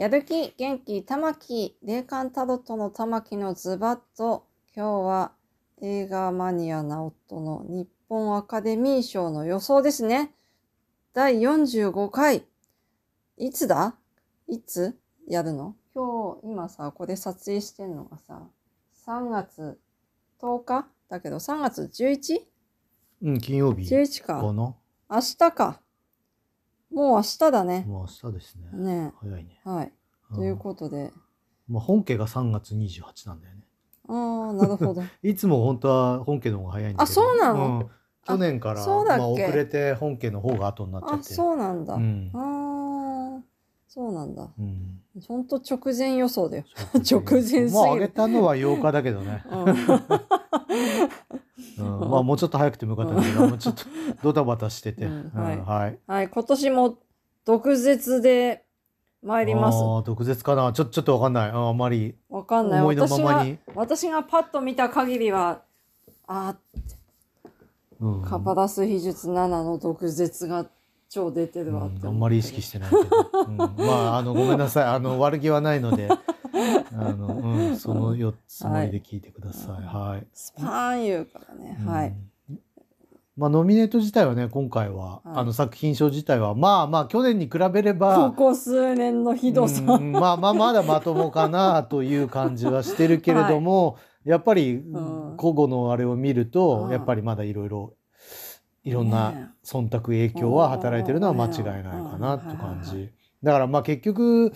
やる気、元気、玉木、霊感タロットの玉木のズバッと、今日は映画マニアな夫の日本アカデミー賞の予想ですね。第45回。いつだいつやるの今日、今さ、これ撮影してんのがさ、3月10日だけど3月 11? うん、金曜日。11か。明日か。もう明日だね。もう明日ですね。ね早いね。はい。ということで。まあ、本家が3月28なんだよね。ああ、なるほど。いつも本当は本家の方が早いんだけど。あ、そうなの、うん、去年から、まあ、遅れて本家の方が後になっちゃって。あ、そうなんだ。うん、ああ。そうなんだ。うん。ほんと直前予想だよ。直前 すぎる。まあ、あげたのは8日だけどね。うん、まあ、もうちょっと早くてもかったけど、もうちょっとドタバタしてて。はい。はい。今年も毒舌で参ります。ああ、毒舌かな。ちょ、ちょっとわかんない。ああんまり。わかんない。思いのままに私。私がパッと見た限りは、ああ、うん、カパダス秘術7の毒舌が超出てるわって、うん、あんまり意識してないけど、うん、まああのごめんなさいあの 悪気はないのであの、うん、その4つもりで聞いてください、はい、はい、スパーン言うからね、はい。まあ、ノミネート自体はね今回は、はい、あの作品賞自体はまあまあ去年に比べればここ数年のひどさ、うん、まあまあまだまともかなという感じはしてるけれども、はい、やっぱり、うん、個々のあれを見ると、やっぱりまだいろいろいろんな忖度影響は働いてるのは間違いないかなって感じ。だからまあ結局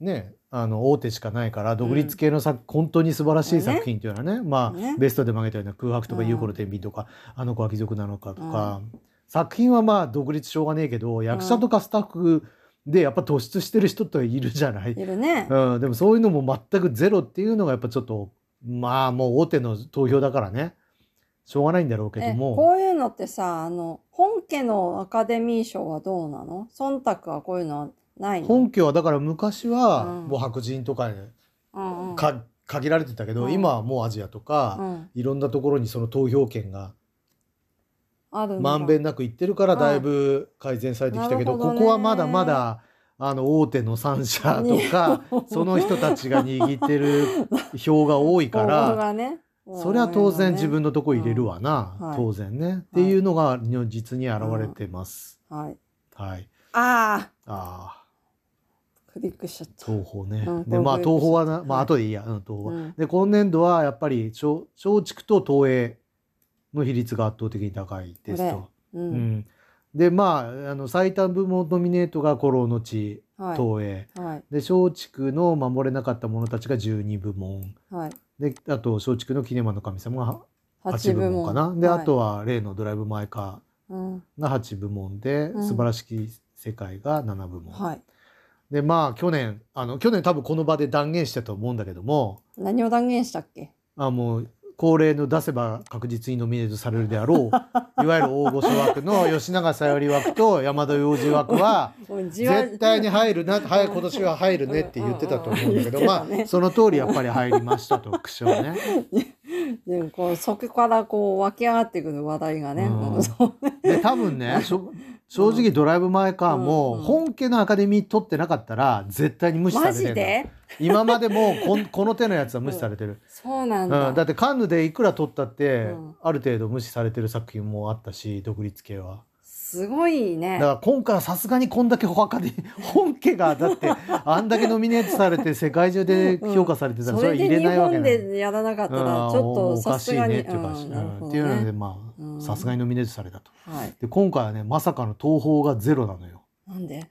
ねあの大手しかないから独立系の作、うん、本当に素晴らしい作品というのはね、ね、まあ、ね、ベストで曲げたような「空白」とか「優子の天秤」とか、あの子は貴族なのか」とか、うん、作品はまあ独立しょうがねえけど役者とかスタッフでやっぱ突出してる人っているじゃない。いるね、うん、でもそういうのも全くゼロっていうのがやっぱちょっとまあもう大手の投票だからね。しょうがないんだろうけどもこういうのってさあの本家のアカデミー賞はどうなの忖度はこういうのはないの本家はだから昔は、もう白人とかに、うんうん、か限られてたけど、うん、今はもうアジアとか、うん、いろんなところにその投票権がまんべんなくいってるからだいぶ改善されてきたけどうんどね、ここはまだまだあの大手の3社とかその人たちが握ってる票が多いから。ねそれは当然自分のとこ入れるわな、はい、当然ね、はい、っていうのが如実に現れてます。はい。はい。ああ。ああ。クリックしちゃった。東宝ね。うん、で、まあ東宝はな、まあ後でいいや、うん、東宝は。で、今年度はやっぱり松竹と東映の比率が圧倒的に高いですと。うん。で、まあ、あの最短部門ノミネートが古老の地、東映。はい。で、松竹の守れなかった者たちが12部門。はい。であと松竹の「キネマの神様」が8部門かなで、あとは例の「ドライブ・マイ・カー」が8部門で「うん、素晴らしき世界」が7部門。はい、でまあ去年あの去年多分この場で断言したと思うんだけども何を断言したっけあもう恒例の出せば確実にノミネートされるであろう いわゆる大御所枠の吉永小百合枠と山田洋次枠は絶対に入るな、はい、今年は入るねって言ってたと思うんだけど、まあその通りやっぱり入りましたと苦笑ね。でもこうそこからこう湧き上がってくる話題がね。うん、で多分ね正直ドライブ・マイ・カーも本家のアカデミー取ってなかったら絶対に無視されてる、ん、今までもこ この手のやつは無視されてる、うん、そうなんだ、うん、だってカンヌでいくら取ったって、ある程度無視されてる作品もあったし独立系はすごいねだから今回はさすがにこんだけお墓で本家がだって あんだけノミネートされて世界中で評価されてたら、それ入れないわけでやらなかったらちょっとさすがに、っていうね、っていうのでまあさすがにノミネートされたと、で今回はねまさかの東宝がゼロなのよなんで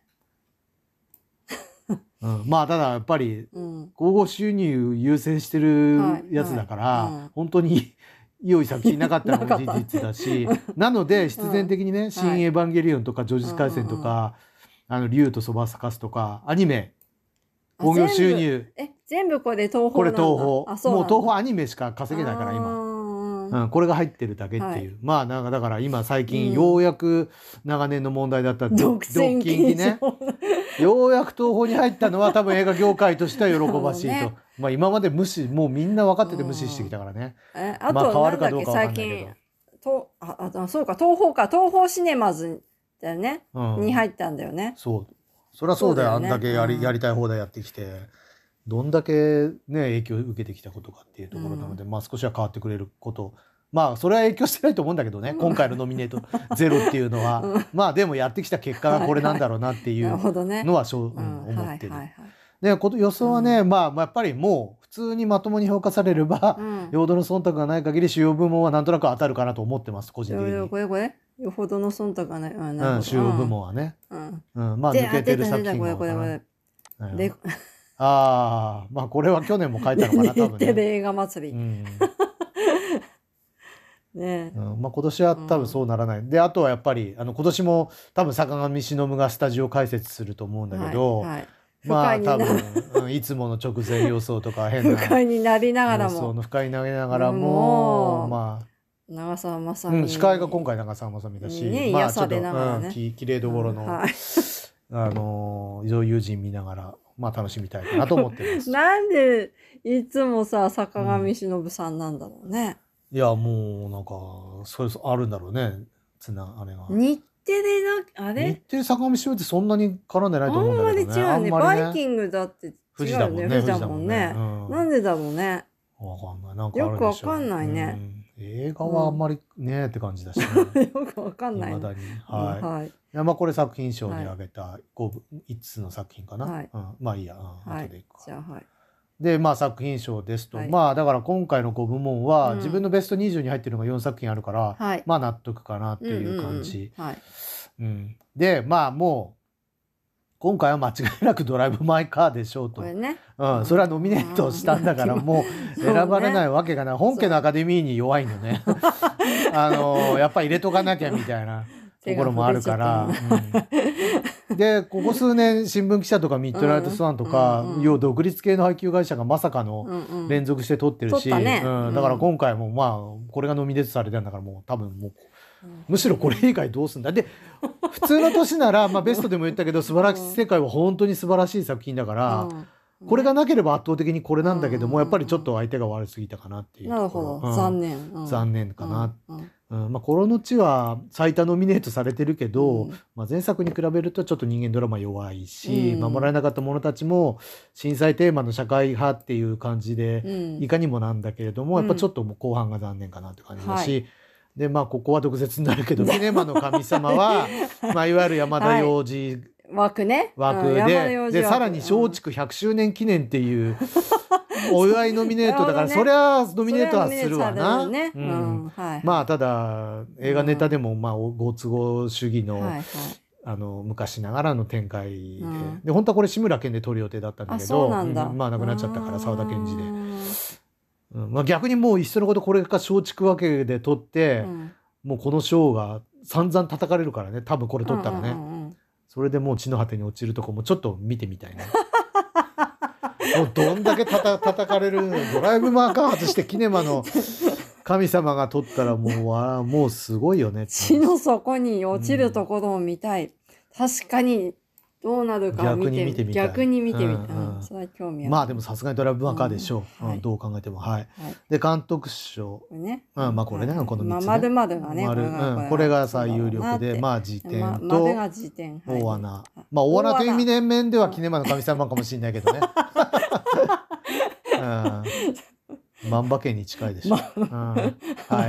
うん、まあただやっぱり、うん、収入優先してるやつだから、はいうん、本当に用意作品なかったのも事実だしなので必然的にね「うん、新エヴァンゲリオン」とか「呪術廻戦」とか「あの竜とそば咲かす」とかアニメ興行収入え全部これ東宝これ東宝もう東宝アニメしか稼げないから今、うん、これが入ってるだけっていう、はい、まあなんかだから今最近ようやく長年の問題だった、うん、独占禁止ねようやく東宝に入ったのは多分映画業界としては喜ばしいと。ね、まあ今まで無視、もうみんな分かってて無視してきたからね。うん、えあと、は。変わるかどうか分かんないけど。とああそうか東宝か東宝シネマズだよね、うん、に入ったんだよねそうそりゃそうだよ、ね、あんだけやりやりたい放題やってきてどんだけね影響を受けてきたことかっていうところなので、うん、まあ少しは変わってくれることまあそれは影響してないと思うんだけどね、今回のノミネートゼロっていうのは、まあでもやってきた結果がこれなんだろうなっていうのはしょ、うん、思ってる。で予想はね、まあ、まあやっぱりもう普通にまともに評価されれば、うん、よ土の忖度がない限り主要部門はなんとなく当たるかなと思ってます個人的に。よほどの忖度がない。うん、主要部門はね。うん。うん、まあ抜けてる作品これこれこれ。で、ああ、まあこれは去年も書いたのかな 多分、ね。日映画祭り。うんねうんまあ、今年は多分そうならない、うん、であとはやっぱりあの今年も多分坂上忍がスタジオ解説すると思うんだけど、はいはい、まあ多分、うん、いつもの直前予想とか 変な不快になりながらもの不快になりながらもまあ長澤まさみ、うん、司会が今回長澤まさみだし、ね、まあちょっと、ねうん、ききれいどころの、うんはい、あの女優陣見ながらまあ楽しみたいなと思ってます なんでいつもさ坂上忍さんなんだろうね、いやもうなんかそれあるんだろうねつなあれが。日テレだあれ日テレ坂上忍ってそんなに絡んでないと思うんだけどね。あんまり違うね。バイキングだって違うね。富士だもんね。なんでだろうね。わかんない。なんかよくわかんないね。映画はあんまりねえって感じだし、ね。よくわかんない。はい。はい。山これ作品賞に挙げた五部一つの作品かな。はい。まあいいや。後でいくじゃあはい。で、まあ、作品賞ですと、はい、まあだから今回の5部門は、自分のベスト20に入ってるのが4作品あるから、うん、まあ納得かなっていう感じ。でまあもう今回は間違いなくドライブ・マイ・カーでしょうと。うん、それはノミネートしたんだからもう 選ばれないわけがない。ね、本家のアカデミーに弱いのね。あの、やっぱ入れとかなきゃみたいな ところもあるから。でここ数年新聞記者とかミッドナイトスワンとか、う要独立系の配給会社がまさかの連続して撮ってるし、だから今回もまあこれがノミネートされてるんだからもう多分もう。むしろこれ以外どうすんだで普通の年なら、まあ、ベストでも言ったけど「素晴らしい世界」は本当に素晴らしい作品だから、これがなければ圧倒的にこれなんだけども、やっぱりちょっと相手が悪すぎたかなっていうなるほど、残念、残念かな、うんまあ、コの地は最多ノミネートされてるけど、うん、まあ、前作に比べるとちょっと人間ドラマ弱いし、うん、守られなかった者たちも震災テーマの社会派っていう感じで、いかにもなんだけれども、うん、やっぱちょっともう後半が残念かなって感じだし、はい、でまあここは毒舌になるけど シネマの神様は、まあ、いわゆる山田洋次、はい、枠ね枠で,、でさらに松竹100周年記念っていう。お祝いノミネートだから、そりゃノミネートはするわな。うんまあただ映画ネタでも、まあご都合主義の、あの昔ながらの展開でん、で本当はこれ志村けんで撮る予定だったんだけど、まあ亡くなっちゃったから沢田研二で、まあ、逆にもういっそのことこれが松竹わけで撮って、もうこの賞が散々叩かれるからね多分これ撮ったらね、それでもう地の果てに落ちるとこもちょっと見てみたいな。もうどんだけたた叩かれるドライブマーカー外してキネマの神様が撮ったらもうあもうすごいよね地の底に落ちるところを見たい、うん、確かにどうなるかを見て逆に見てみたい、逆に見てみたい、うんうんすごい興味あるまあでもさすがにドライブマカーでしょう、うん、はい、どう考えてもはい、はい、で監督賞、ねうん、まあこれね、この3つ、ね、まあ、丸々がね丸、うん、これがさ有力でまあ辞典と、ま、が辞典、はい、大穴まあ大穴という意味で面ではキネマの神様かもしれないけどね、万馬券に近いでしょ、うん、は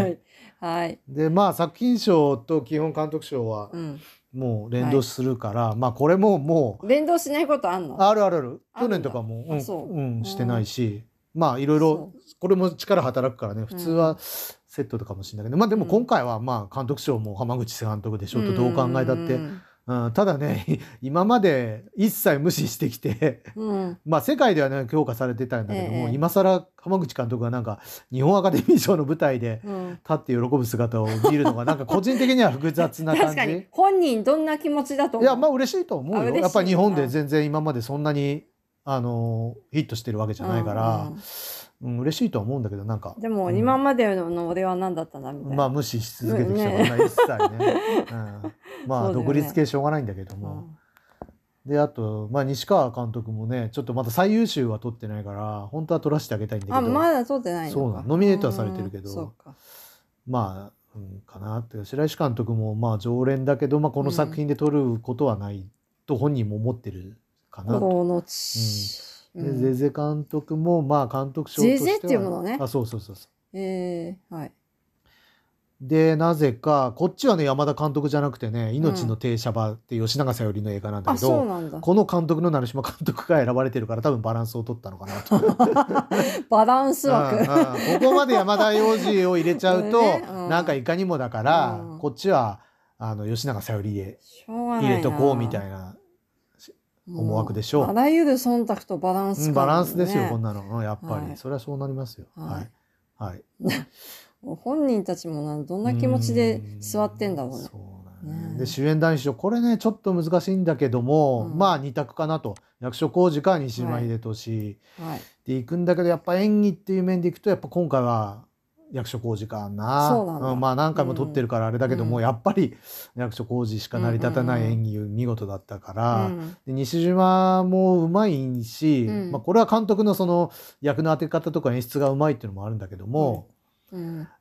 い、はい、でまあ作品賞と基本監督賞は、うんもう連動するから、はい、まあこれももう連動しないことあんのあるあるある去年とかもうん、うん、してないし、うん、まあいろいろこれも力働くからね普通はセットとかもしれないけど、まあでも今回はまあ監督賞も浜口監督でしょうとどう考えたって。うんうん、ただね 今まで一切無視してきて、うん、まあ世界ではね強化されてたんだけども、ええ、今更濱口監督がなんか日本アカデミー賞の舞台で立って喜ぶ姿を見るのがなんか個人的には複雑な感じ本人どんな気持ちだといやまあ嬉しいと思うよやっぱ日本で全然今までそんなにあのヒットしてるわけじゃないから。うんうんうん、嬉しいと思うんだけどなんかでも今までの俺は何だったんだみたいな、まあ無視し続けてきたから一切ね、うん、まあ独立系しょうがないんだけども、であと、まあ、西川監督もねちょっとまだ最優秀は取ってないから本当は取らせてあげたいんだけどあまだ取ってないそうなノミネートはされてるけどまあ、うん、かなって白石監督もまあ常連だけど、まあ、この作品で取ることはないと本人も思ってるかなと。うんうん、ゼゼ監督もまあ監督賞としてはゼゼっていうものねあそうそうそうそうえー、はいでなぜかこっちはね山田監督じゃなくてね「命の停車場」って吉永小百合の映画なんだけど、うん、この監督の成島監督が選ばれてるから多分バランスを取ったのかなと バランス枠うん、ここまで山田洋次を入れちゃうと、ね、うん、なんかいかにもだから、こっちはあの吉永小百合で入れとこうみたいな思惑でしょう。あらゆる忖度とバランス、ね、バランスですよ、こんなの。やっぱり。はい、それはそうなりますよ。はい。はい。本人たちもなどんな気持ちで座ってんだろうね。うねで主演男子賞これねちょっと難しいんだけども、うん、まあ二択かなと役所広司か西島秀俊、はい、で行くんだけどやっぱ演技っていう面でいくとやっぱ今回は役所工事かなそうなんだ、うん、まあ何回も撮ってるからあれだけど、うん、もやっぱり役所工事しか成り立たない演技、見事だったから、うん、西島もうまいし、まあ、これは監督のその役の当て方とか演出がうまいっていうのもあるんだけども、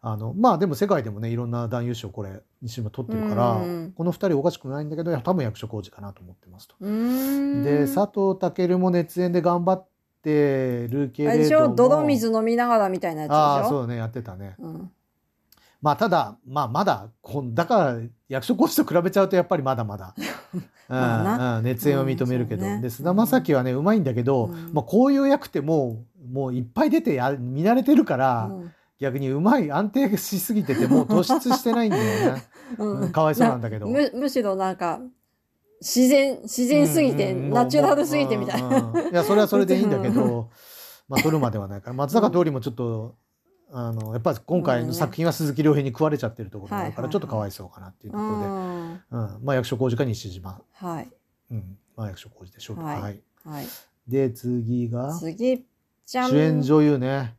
あのまあでも世界でもねいろんな男優賞これ西島撮ってるから、この2人おかしくないんだけど多分役所工事かなと思ってますと。で佐藤健も熱演で頑張っってるけれどもあれ泥水飲みながらみたいなやつでしょああそうねやってたね、うん、まあただまあまだこんだから役所講師と比べちゃうとやっぱりまだまだ うん、熱演を認めるけど、うんね、で菅田将暉はねうまいんだけど、うん、まあ、こういう役ってもうもういっぱい出てや見慣れてるから、逆にうまい安定しすぎててもう突出してないんだよね、うん、かわいそうなんだけどむむしろなんか自然、自然すぎて、ナチュラルすぎてみたいな。いや、それはそれでいいんだけど、まあ、取るまではないから、松坂桃李もちょっと、あの、やっぱり今回の作品は鈴木亮平に食われちゃってるところがあるから、ちょっとかわいそうかなっていうところで、うん、まあ、役所広司か西島。はい。うん、まあ、役所広司でしょう。はい。はい。で、次が、次、主演女優ね。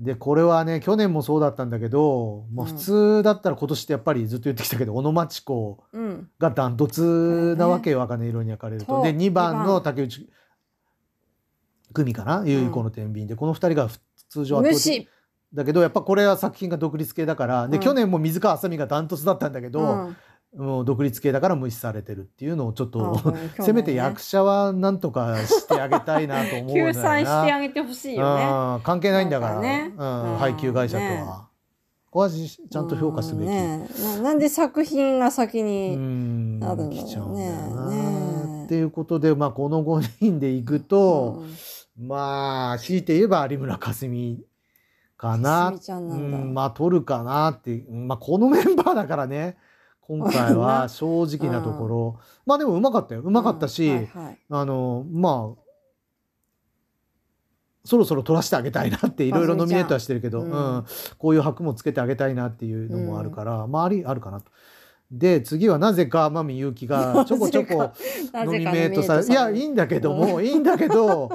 で、これはね、去年もそうだったんだけど、まあ普通だったら今年ってやっぱりずっと言ってきたけど、小野町子がダントツなわけよ、茜、うん、色に焼かれると。で、2番の竹内久美かな、ゆい子の天秤で、この2人が通常は。だけど、やっぱこれは作品が独立系だから、で、去年も水川あさみがダントツだったんだけど、もう独立系だから無視されてるっていうのをちょっと、ね、せめて役者はなんとかしてあげたいなと思う救済してあげてほしいよね、関係ないんだから、ね、うん、配給会社とは、ね、ここはちゃんと評価すべき、なんで作品が先になるんだろうねねっていうことで、まあ、この5人で行くと、うん、まあ強いて言えば有村架純かなな、うん、まあ取るかなって、まあ、このメンバーだからね今回は 正直なところまあでもうまかったようまかったし、はいはい、あのまあそろそろ取らせてあげたいなっていろいろノミネートはしてるけど、うん、こういう箔もつけてあげたいなっていうのもあるから、うん、りあるかなと。で次はなぜか天海祐希がちょこちょこノミネートされいやいいんだけども、いいんだけど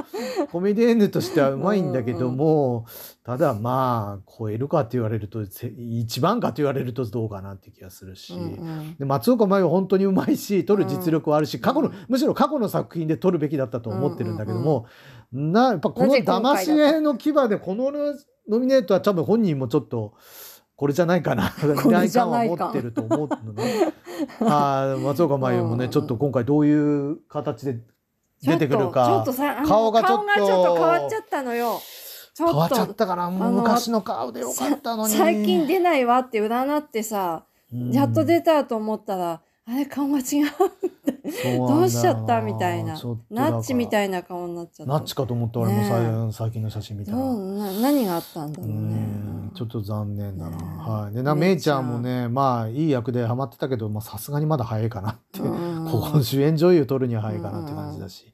コメディエンヌとしてはうまいんだけども、ただまあ超えるかって言われると一番かって言われるとどうかなって気がするし、うんうん、で松岡茉優本当にうまいし撮る実力はあるし、過去のむしろ過去の作品で撮るべきだったと思ってるんだけども、なやっぱこの騙し絵の牙でこのノミネートは多分本人もちょっと。これじゃないかな期待感を持ってると思うので あ松岡真優もね、ちょっと今回どういう形で出てくるか顔がちょっと変わっちゃったのよ。変わっちゃったから昔の顔でよかったのに最近出ないわって占ってさやっと出たと思ったら。あれ顔が違うどうしちゃったみたいなナッチみたいな顔になっちゃったナッチかと思った俺も最近の写真見たら、何があったんだろうねちょっと残念だな、ね、はいでなめいちゃんもねまあいい役でハマってたけどさすがにまだ早いかなって、うん、ここの主演女優取るには早いかなって感じだし、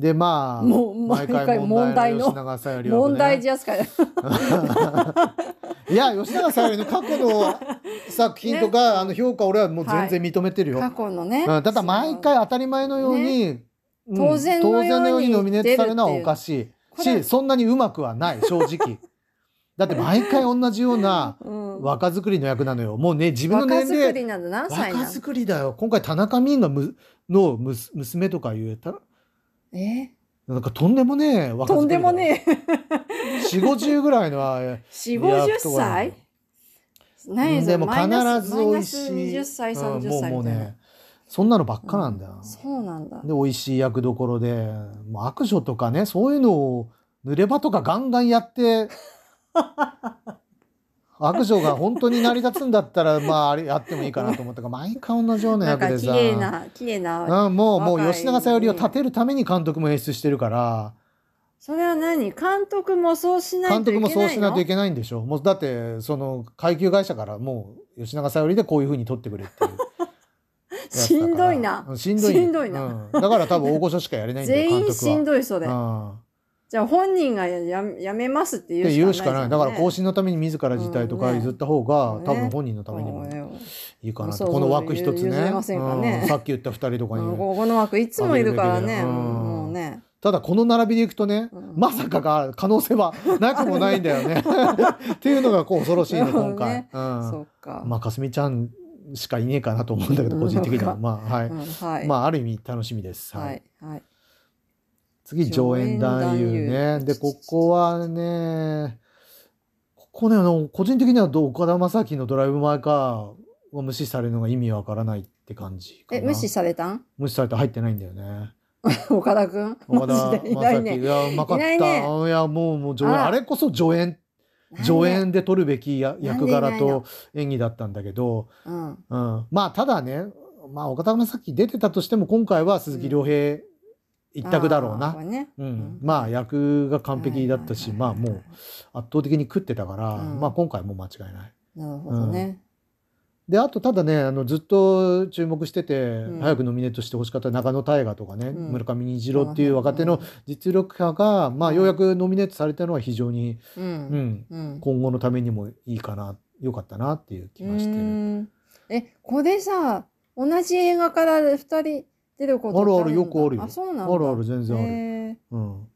でまあ毎回問題の吉永ね、問題じゃすか いや吉永小百合の過去の作品とか、ね、あの評価俺はもう全然認めてるよ、はい、過去のね、ただ毎回当たり前のように、ねうん、当然のようにノミネートされるのはおかしいしそんなにうまくはない正直 だって毎回同じような若作りの役なのよ。もうね、自分の年齢。若作りだよ。今回田中泯がむのむ娘とか言えたえなんかとんでもねえ若とんでもねえ四五十ぐらいのは 四五十歳ないでも必ず美味しい20歳30歳みたいな、そんなのばっかなんだよ、うん、そうなんだで美味しい役どころでもう悪女とかねそういうのを濡れ場とかガンガンやって 悪女が本当に成り立つんだったら、まあ、あれ、あってもいいかなと思ったが、毎回同じような役でさ。綺麗な、綺麗な。うん、もう、もう吉永小百合を立てるために監督も演出してるから。それは何監督もそうしない監督もそうしないといけないんでしょもうだってその階級会社からもう吉永小百合でこういうふうに撮ってくれっていう しんどいなしんどいしんどいな、うん、だから多分大御所しかやれないんだよ全員しんどいそれ、うんじゃあ本人がややめますって言うしかない、ね、うしかないだから更新のために自ら辞退とか譲った方が、うんね、多分本人のためにもいいかなと、ね、この枠一つね、うん、さっき言った2人とかに、うん、この枠いつもいるからね、もうねただこの並びでいくとね、まさかが可能性はなくもないんだよね っていうのがこう恐ろしいね今回、かまあかすみちゃんしかいねえかなと思うんだけど個人的にはまあはい、はい、まあある意味楽しみですはい、はい、はい次、上演男優ね。で、ここはね、ここね、あの、個人的にはど岡田将生のドライブ・前かを無視されるのが意味わからないって感じえ、無視されたん無視されて入ってないんだよね。岡田君。岡田 将生、いや、うまかった。いね、いや、もう、もう上演、あれこそ上演助演で取るべき役柄と演技だったんだけど、うん、うん、まあただね、まあ、岡田将生出てたとしても今回は鈴木亮平一択だろうな、まあ役が完璧だったし、まあもう圧倒的に食ってたから、まあ今回も間違いない。なるほどね、であとただねあのずっと注目してて、早くノミネートしてほしかった中野大河とかね、村上虹郎っていう若手の実力派が、まあ、ようやくノミネートされたのは非常に、うん今後のためにもいいかなよかったなっていう気がしてる。えこれさ同じ映画から2人出こあるあるよくあるよ。あそうなんだ。あるある全然ある。へーうん。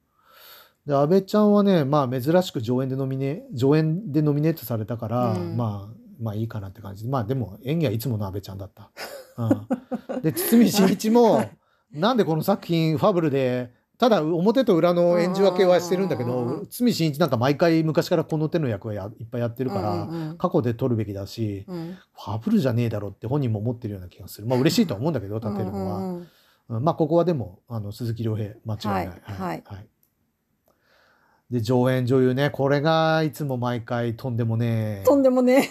で安倍ちゃんはね、まあ珍しく上演でノミネ上演でノミネートされたから、うんまあまあいいかなって感じで。まあでも演技はいつもの安倍ちゃんだった。うん、で堤真一も なんでこの作品ファブルで。ただ表と裏の演じ分けはしてるんだけど堤真一なんか毎回昔からこの手の役はやいっぱいやってるから、うん過去で取るべきだし、うんファブルじゃねえだろって本人も思ってるような気がするまあ嬉しいとは思うんだけど立てるのは、うんうんうんまあここはでもあの鈴木亮平間違いない。はいはい、で上演女優ねこれがいつも毎回とんでもねとんでもね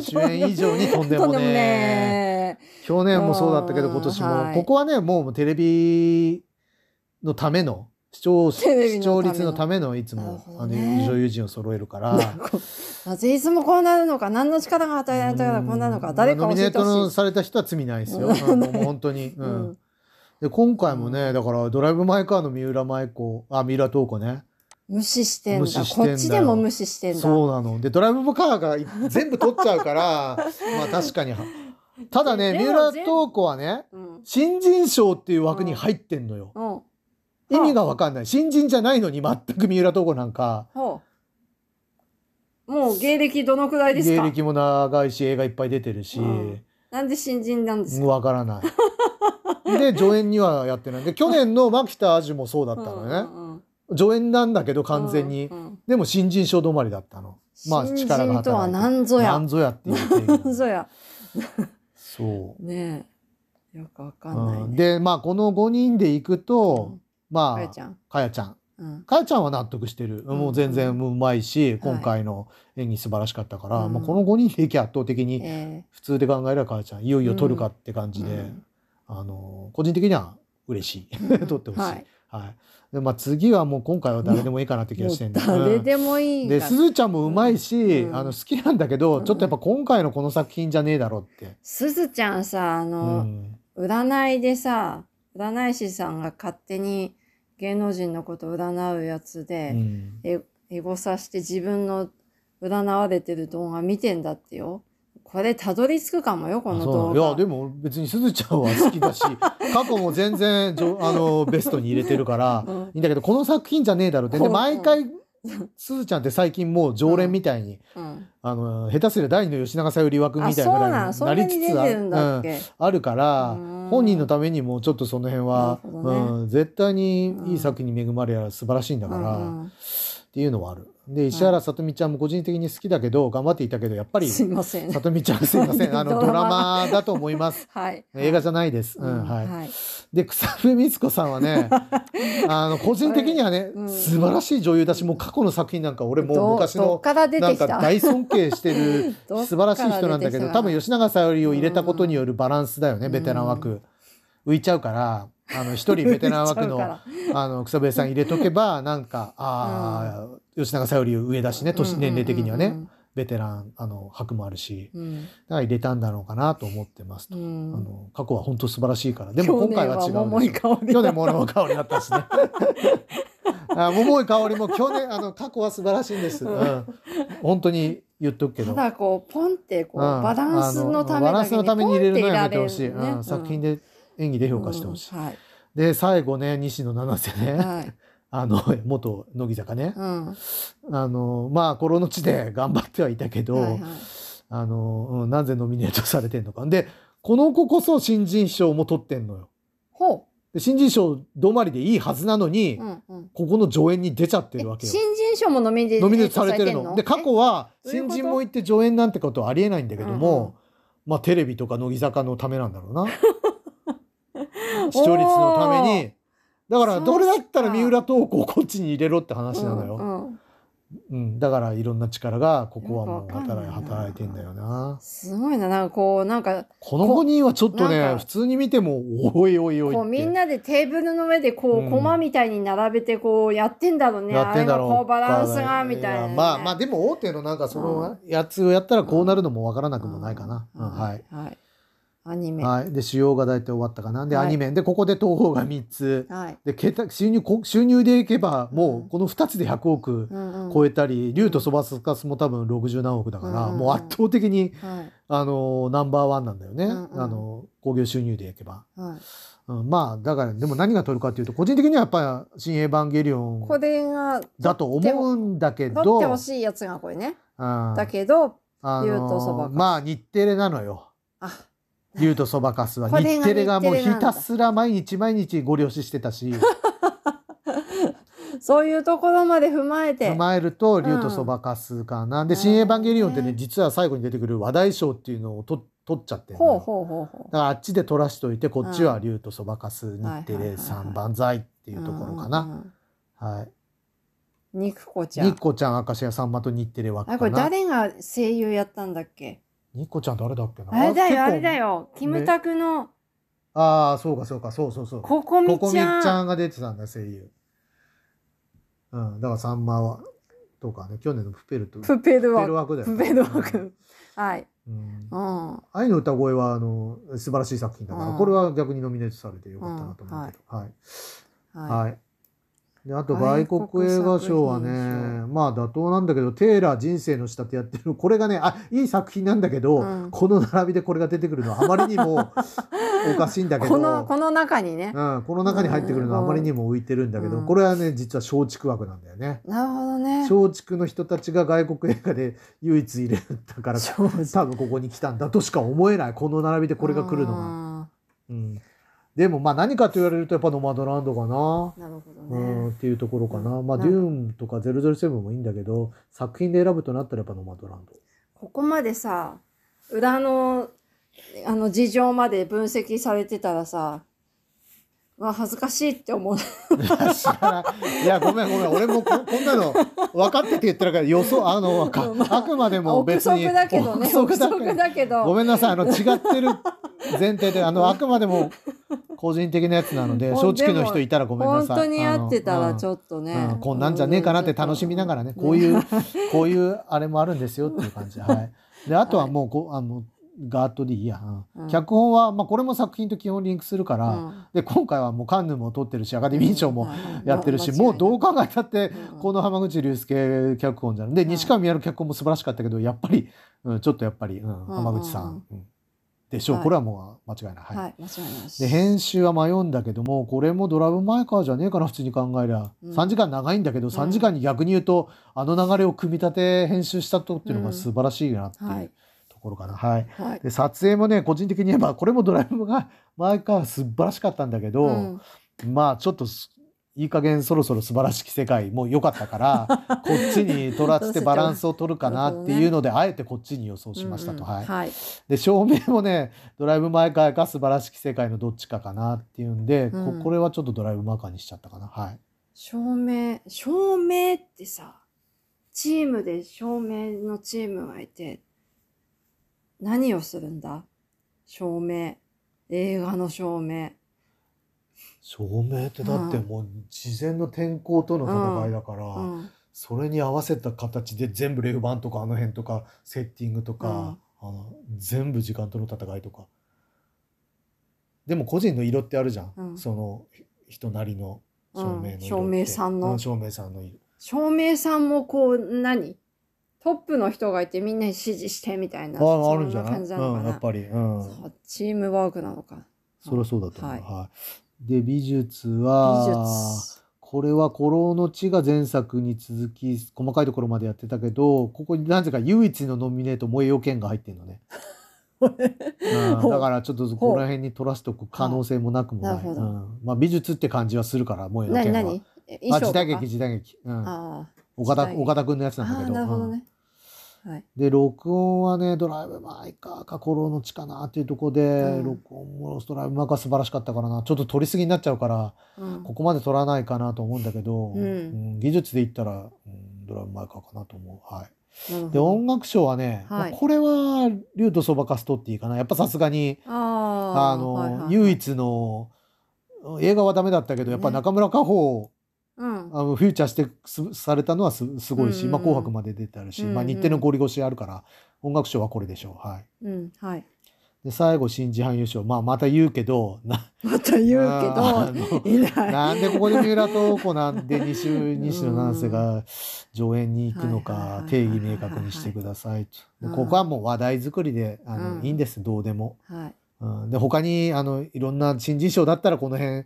主演以上にとんでもね去年もそうだったけど今年も、はい、ここはねもうテレビのための視聴視聴率のためのいつも、ね、あの女優陣を揃えるからなぜいつもこうなるのか何の力が与えられたからこうなるのか誰かノミネートされた人は罪ないですよ本当に、うん、で、今回もね、だからドライブ・マイ・カーの三浦舞子、あ、三浦透子ね。無視してんだこっちでも無視してんだそうなのでドライブカーが 全部取っちゃうからまあ確かにただね三浦透子はね、うん、新人賞っていう枠に入ってんのよ、うん意味が分かんない新人じゃないのに全く三浦透子なんか、もう芸歴どのくらいですか芸歴も長いし映画いっぱい出てるし、なんで新人なんですか分からないで助演にはやってないで去年の牧田アジもそうだったのね、うん、助演なんだけど完全に、うんうん、でも新人賞止まりだったのまあ力が働いとは何ぞや何ぞやっていう何ぞやそうねよくわかんない、ねうん、でまあこの5人で行くと、まあかやちゃんかやちゃんかやちゃんは納得してる、もう全然うまいし、今回の演技素晴らしかったから、まあ、この5人でい圧倒的に普通で考えればかやちゃんいよいよ取るかって感じで、あの個人的には嬉しい撮 ってほしい。はいはい。でまあ次はもう今回は誰でもいいかなって気がしてんだ。誰でもいい。で、すずちゃんもうまいし、うん、あの好きなんだけど、うん、ちょっとやっぱ今回のこの作品じゃねえだろうって。すずちゃんさ、あの、うん、占いでさ、占い師さんが勝手に芸能人のこと占うやつで、エゴサして自分の占われてる動画見てんだってよ。これたどり着くかもよこの動画いやでも別にすずちゃんは好きだし 過去も全然あのベストに入れてるから、うん、いいんだけどこの作品じゃねえだろって、毎回すずちゃんって最近もう常連みたいに、うんあの下手すりゃ第二の吉永小百合枠みたいなぐらいになりつつあるうん、あるから本人のためにもちょっとその辺は、うん、絶対にいい作品に恵まれや素晴らしいんだから、っていうのはある。で石原さとみちゃんも個人的に好きだけど、頑張っていたけどやっぱりすませんさとみちゃんすいませんあの ドラマだと思います、はい、映画じゃないです、うん、うん、はい、で草笛光子さんはね あの個人的にはね、うん、素晴らしい女優だしもう過去の作品なんか俺もう昔のなんか大尊敬してる素晴らしい人なんだけど多分吉永小百合を入れたことによるバランスだよね、うん、ベテラン枠、浮いちゃうから。あの一人ベテラン枠のあの草笛さん入れとけばなんかああ、吉永小百合上だしね年年齢的にはね、ベテランあの白もあるし、うん、だから入れたんだろうかなと思ってますと、うん、あの過去は本当素晴らしいからでも今回は違う去年桃井香りだったしね あ桃井香織も去年あの過去は素晴らしいんです、うん、本当に言っとくけどただこうポンってこう、バランスのためにバランスのために入れるのやめてほしい、ね、うん、作品で演技で評価してほしい、はい、で最後ね西野七瀬ね、はいあの 元乃木坂ね、うん、あのまあ心の地で頑張ってはいたけど、はいはい、あのなぜノミネートされてんのかでこの子こそ新人賞も取ってんのよ。ほう新人賞止まりでいいはずなのに、うんうん、ここの上演に出ちゃってるわけよ。新人賞もノミネートされてるの。で過去は新人も行って上演なんてことはありえないんだけども、うまあテレビとか乃木坂のためなんだろうな。視聴率のためにだからどれだったら三浦透子をこっちに入れろって話なのよ。うんうんうん、だからいろんな力がここはもう働い働いてんだよな。すごいな、なんかこう、なんか。この5人はちょっとね、普通に見ても、おいおいおいこうみんなでテーブルの上でこう、駒みたいに並べてこう、やってんだろうね。やってんだろう。こうバランスが、みたいな、ねまあまあ、でも大手のなんかそのやつをやったらこうなるのもわからなくもないかな。うん、うん、はい。はいアニメ、はい、で主要が大体終わったかなで、はい、アニメでここで東宝が3つ、はい、で収入収入でいけばもうこの2つで100億超えたり、うんうん、竜とそばすかすも多分60何億だから、うんうん、もう圧倒的に、はい、あのナンバーワンなんだよね、うんうん、あの興行収入でいけば。うん、まあだからでも何が取るかっていうと個人的にはやっぱり「新エヴァンゲリオン」これだと思うんだけど取ってほしいやつがこれね、うん、だけど、あとそばまあ日テレなのよあ竜とそばかすは日テレがもうひたすら毎日毎日ご了承してたし そういうところまで踏まえて踏まえると竜とそばかすかな、うん、で「新エヴァンゲリオン」ってね実は最後に出てくる話題賞っていうのを取取っちゃってほうほうほうほうだからあっちで取らしといてこっちは竜とそばかす日テレ三番材っていうところかな、はい肉子ちゃん肉子ちゃん明石家さんまと日テレはこれ誰が声優やったんだっけニコちゃん誰だっけなあれだよ、あれだよ。キムタクの。ああ、そうか、そうか、そうそうそう。ここみちゃん。ちゃんが出てたんだ、声優。うん、だからサンマは、とかね、去年のプペルと。プペルワーだよ、プペルワはい。うん。うん、愛の歌声は、あの、素晴らしい作品だから、これは逆にノミネートされてよかったなと思うけど。はい。はい。はいであと外国映画賞はねまあ妥当なんだけどテイラー人生の仕立てやってるこれがねあいい作品なんだけど、うん、この並びでこれが出てくるのはあまりにもおかしいんだけど このこの中にね、うん、この中に入ってくるのはあまりにも浮いてるんだけど、うん、これはね実は松竹枠なんだよね。なるほどね松竹の人たちが外国映画で唯一入れたから多分ここに来たんだとしか思えないこの並びでこれが来るのが。うんでもまあ何かと言われるとやっぱノマドランドかな。なるほどね。うんっていうところかな。まあデューンとか007もいいんだけど、作品で選ぶとなったらやっぱノマドランド。ここまでさ、裏の、あの事情まで分析されてたらさ、わ恥ずかしいって思ういやごめんごめん俺もここんなの分かってて言ってるから予想あの、まあ、あくまでも別に憶測だけどね憶測だけどごめんなさいあの違ってる前提であのあくまでも個人的なやつなので正直の人いたらごめんなさい本当に合ってたらちょっとね、うんうん、こんなんじゃねえかなって楽しみながらねこういうこういうあれもあるんですよっていう感じはいであとはもうはい、あのガーッでいいや、うん、脚本は、まあ、これも作品と基本リンクするから、うん、で今回はもうカンヌも撮ってるしアカデミー賞も やってるし、もうどう考えたって、この浜口竜介脚本じゃんで西川美る脚本も素晴らしかったけどやっぱり、うん、ちょっとやっぱり、浜口さんでしょう、はい、これはもう間違いない。はい、はい、いで編集は迷うんだけどもこれもドラブマイカーじゃねえかな普通に考えりゃ、うん、3時間長いんだけど3時間に逆に言うと、うん、あの流れを組み立て編集したとっていうのが素晴らしいなっていう。うんはいころかな。はい。はい、で、撮影もね、個人的に言えば、これもドライブが、から素晴らしかったんだけど、うん、まあ、ちょっと、いい加減そろそろ素晴らしき世界も良かったから こっちに取らせてバランスを取るかなっていうので、あえてこっちに予想しましたと、うんうん、はい、はい、で照明もねドライブ・マイ・カーか素晴らしき世界のどっちかかなっていうんで、うん、ここれはちょっとドライブ・マーカーにしちゃったかなはい照明照明ってさチームで照明のチームがいて何をするんだ照明。映画の照明。照明ってだってもう事前の天候との戦いだから、うんうん、それに合わせた形で全部レフ版とかあの辺とかセッティングとか、うん、あの全部時間との戦いとかでも個人の色ってあるじゃん、その人なりの照明の照明さんの、照明さんの照明さんもこう何トップの人がいてみんなに指示してみたいなああるんじゃないうん、やっぱり、うん、そうチームワークなのかそりゃそうだと思う、はい、はい、で美術は美術これは「古老の地」が前作に続き細かいところまでやってたけどここになぜか唯一のノミネート「燃えよ剣」が入ってるのね うん、だからちょっとここら辺に取らせておく可能性もなくもない、うん、まあ、美術って感じはするから燃えよ剣は。あ時代劇時代劇、うん、岡田岡田君のやつなんだけど、ね、はい、で録音はねドライブマイカか過去ロの地かなっていうとこで、うん、録音もドライブマイー素晴らしかったからなちょっと取り過ぎになっちゃうから、うん、ここまで取らないかなと思うんだけど、うん、技術で言ったら、ドライブマイカーかなと思う。はいで音楽賞はね、はい、これは竜とそばかすとっていいかなやっぱさすがにあの、はいはいはい、唯一の映画はダメだったけどやっぱ中村佳穂うん、あのフューチャーしてすされたのはすすごいし、うんうん、まあ、紅白まで出てあるし、うんうん、まあ、日程のゴリゴシあるから音楽賞はこれでしょう。はい、うんはいで最後新人俳優賞、まあ、また言うけどなまた言うけどなんでここで三浦透子なんで西西野七瀬が上演に行くのか定義明確にしてくださいと、ここはもう話題作りであの、うん、いいんですどうでも。はいうん、で、他に、あの、いろんな新人賞だったらこの辺、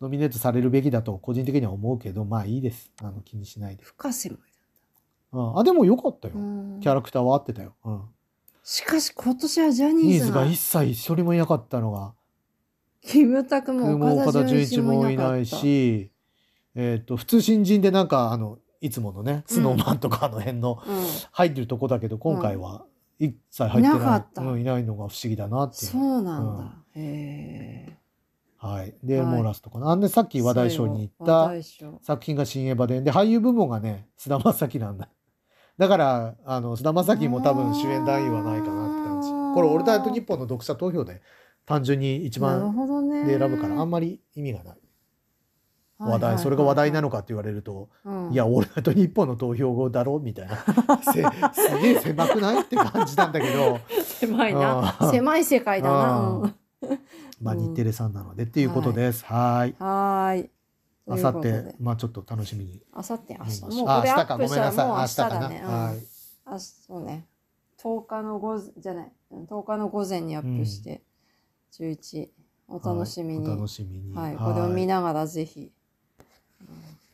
ノミネートされるべきだと、個人的には思うけど、まあいいです。あの、気にしないで。深瀬もうん、あ、でもよかったよ。キャラクターは合ってたよ。うん。しかし今年はジャニーズ。ニーズが一切一人もいなかったのが。キムタクも岡田准一もいないし、えっ、ー、と、普通新人でなんか、あの、いつものね、スノーマンとかあの辺の入ってるとこだけど、今回は一切入ってないなか、うん、いないのが不思議だなっていうそうなんだ、うん、へえはい、で、はい、もうラストかなあんでさっき話題賞に行った作品が「新エヴァ伝」で俳優部門がね菅田将暉なんだ だからあの菅田将暉も多分主演男優はないかなって感じこれ「俺ルタネ日本の読者投票で単純に一番で選ぶからあんまり意味がない話題、それが話題なのかって言われると、うん、いや俺だと日本の投票後だろみたいな すげえ狭くないって感じなんだけど狭いな狭い世界だな、まあ日テレさんなのでっていうことです、はいはいあさってまあちょっと楽しみにあさって明日、もうこれアップしたらもう明日かな、ね、はいあそうね10日の午前、じゃない10日の午前にアップして、11お楽しみにみに。はい、これを見ながらぜひ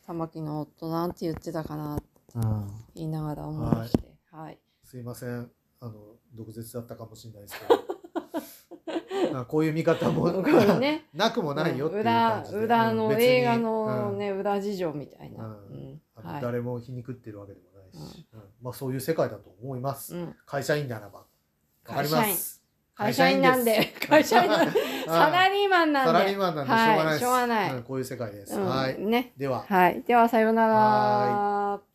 玉木の夫なんて言ってたかなって言いながら思いして、うん、はい、はい、すいませんあの毒舌だったかもしれないですけど。こういう見方も、ね、なくもないよっていう感じで、裏裏の映画のね、裏事情みたいな、誰も皮肉ってるわけでもないし、まあそういう世界だと思います、会社員ならばわかります会社員なんで、会社員なんで、サラリーマンなんで。サラリーマンなんで、しょうがないです。しょうがない。こういう世界です。はい。ね。では。はい。では、さようなら。